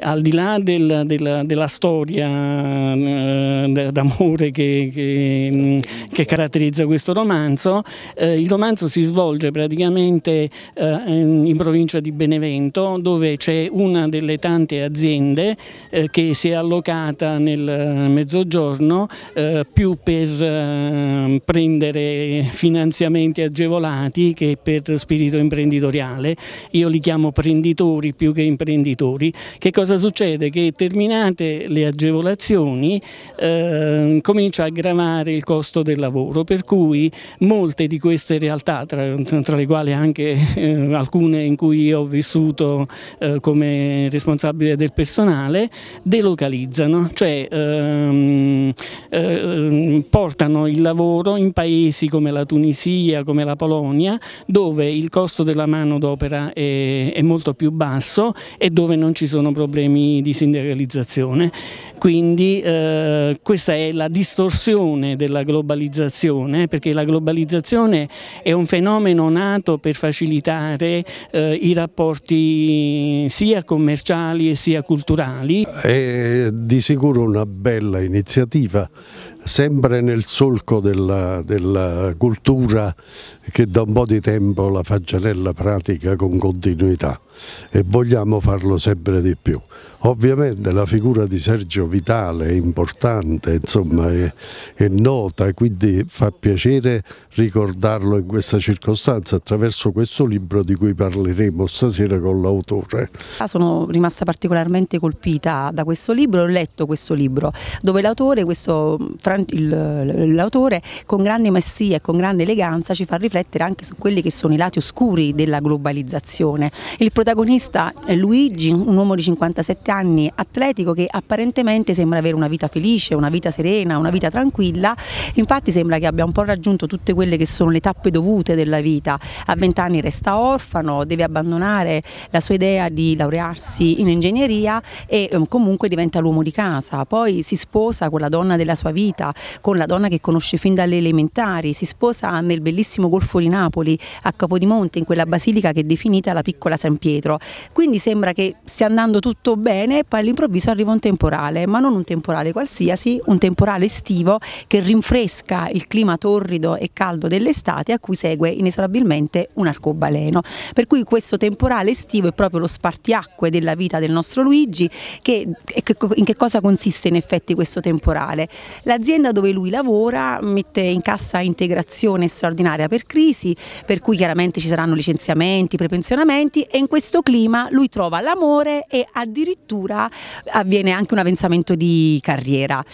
al di là del, della, della, storia eh, d'amore che, che, che, caratterizza questo romanzo, eh, il romanzo si svolge praticamente eh, in provincia di Benevento dove c'è una delle tante aziende eh, che si è allocata nel mezzogiorno eh, più per eh, prendere finanziamenti agevolati che per spirito imprenditoriale. Io li chiamo prenditori più che imprenditori. Che cosa cosa succede? Che terminate le agevolazioni eh, comincia a gravare il costo del lavoro, per cui molte di queste realtà, tra, tra le quali anche eh, alcune in cui ho vissuto eh, come responsabile del personale, delocalizzano, cioè ehm, ehm, portano il lavoro in paesi come la Tunisia, come la Polonia, dove il costo della manodopera è, è molto più basso e dove non ci sono problemi problemi di sindacalizzazione. Quindi eh, questa è la distorsione della globalizzazione, perché la globalizzazione è un fenomeno nato per facilitare eh, i rapporti sia commerciali sia culturali. È di sicuro una bella iniziativa, sempre nel solco della, della cultura che da un po' di tempo la Fagianella pratica con continuità e vogliamo farlo sempre di più. Ovviamente la figura di Sergio Vitale è importante, insomma, è, è nota quindi fa piacere ricordarlo in questa circostanza attraverso questo libro di cui parleremo stasera con l'autore. Ah, sono rimasta particolarmente colpita da questo libro, ho letto questo libro dove l'autore, con grande messia e con grande eleganza ci fa riflettere anche su quelli che sono i lati oscuri della globalizzazione. Il protagonista è Luigi, un uomo di 57 anni, atletico che apparentemente sembra avere una vita felice, una vita serena, una vita tranquilla, infatti sembra che abbia un po' raggiunto tutte quelle che sono le tappe dovute della vita. A 20 anni resta orfano, deve abbandonare la sua idea di laurearsi in ingegneria e ehm, comunque diventa l'uomo di casa, poi si sposa con la donna della sua vita, con la donna che conosce fin dalle elementari, si sposa nel bellissimo Golfo di Napoli, a Capodimonte, in quella basilica che è definita la piccola San Pietro dietro. Quindi sembra che stia andando tutto bene e poi all'improvviso arriva un temporale, ma non un temporale qualsiasi, un temporale estivo che rinfresca il clima torrido e caldo dell'estate a cui segue inesorabilmente un arcobaleno. Per cui questo temporale estivo è proprio lo spartiacque della vita del nostro Luigi che, in che cosa consiste in effetti questo temporale? L'azienda dove lui lavora mette in cassa integrazione straordinaria per crisi, per cui chiaramente ci saranno licenziamenti, prepensionamenti e in questo questo clima lui trova l'amore e addirittura eh, avviene anche un avanzamento di carriera.